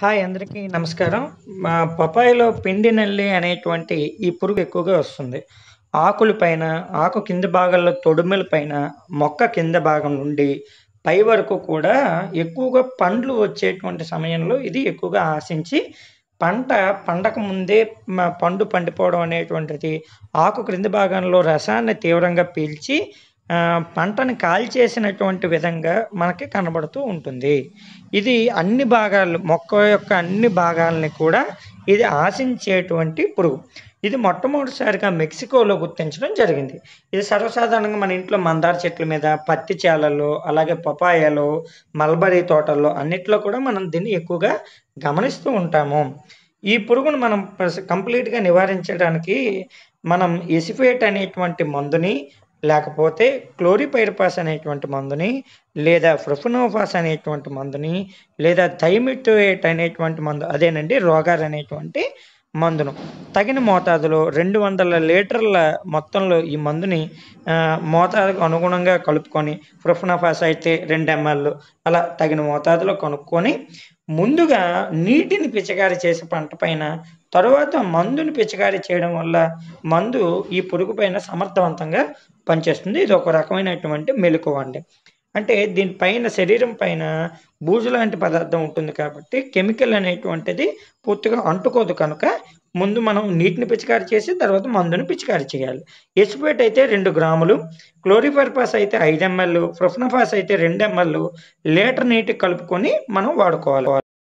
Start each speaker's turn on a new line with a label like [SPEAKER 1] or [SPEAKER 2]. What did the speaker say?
[SPEAKER 1] hi అందరికీ నమస్కారం మా పపాయిలో పిండి నల్లి అనేటువంటి ఈ పురుగు ఎక్కువగా వస్తుంది ఆకుల పైన ఆకు కింద భాగంలో తొడుమల పైన మొక్క కింద భాగం నుండి పై వరకు కూడా ఎక్కువగా పండ్లు వచ్చేటువంటి సమయంలో ఇది ఎక్కువగా ఆశించి పంట పండక ముందే పండు పండిపోవడం అనేటువంటిది ఆకు క్రింద భాగంలో రసాన్ని తీవ్రంగా పీల్చి పంటను కాల్చేసినటువంటి విధంగా మనకి కనబడుతూ ఉంటుంది ఇది అన్ని భాగాలు మొక్క యొక్క అన్ని భాగాలని కూడా ఇది ఆశించేటువంటి పురుగు ఇది మొట్టమొదటిసారిగా మెక్సికోలో గుర్తించడం జరిగింది ఇది సర్వసాధారణంగా మన ఇంట్లో మందార చెట్ల మీద పత్తి చేలలో అలాగే పపాయలు మల్బరీ తోటల్లో అన్నిట్లో కూడా మనం దీన్ని ఎక్కువగా గమనిస్తూ ఉంటాము ఈ పురుగును మనం కంప్లీట్గా నివారించడానికి మనం ఎసిఫేట్ అనేటువంటి మందుని లేకపోతే క్లోరిపైరిపాస్ అనేటువంటి మందుని లేదా ఫ్రఫునోఫాస్ అనేటువంటి మందుని లేదా థైమిటోయేట్ అనేటువంటి మందు అదేనండి రోగార్ అనేటువంటి మందును తగిన మోతాదులో రెండు వందల లీటర్ల మొత్తంలో ఈ మందుని మోతాదుకు అనుగుణంగా కలుపుకొని ప్రొఫనఫాస్ అయితే రెండు ఎంఎల్ అలా తగిన మోతాదులో కనుక్కొని ముందుగా నీటిని పిచికారి చేసి పంట పైన తరువాత మందుని పిచికారి చేయడం వల్ల మందు ఈ పురుగు పైన సమర్థవంతంగా పనిచేస్తుంది ఇది ఒక రకమైనటువంటి మెలకువ అండి అంటే దీనిపైన శరీరం పైన బూజు లాంటి పదార్థం ఉంటుంది కాబట్టి కెమికల్ అనేటువంటిది పూర్తిగా అంటుకోదు కనుక ముందు మనం నీటిని పిచికారి చేసి తర్వాత మందును పిచికారి చేయాలి ఎసిపేట్ అయితే రెండు గ్రాములు క్లోరిఫర్పాస్ అయితే ఐదు ఎంఎల్ ప్రొఫనఫాస్ అయితే రెండు ఎంఎల్ లీటర్ నీటికి కలుపుకొని మనం వాడుకోవాలి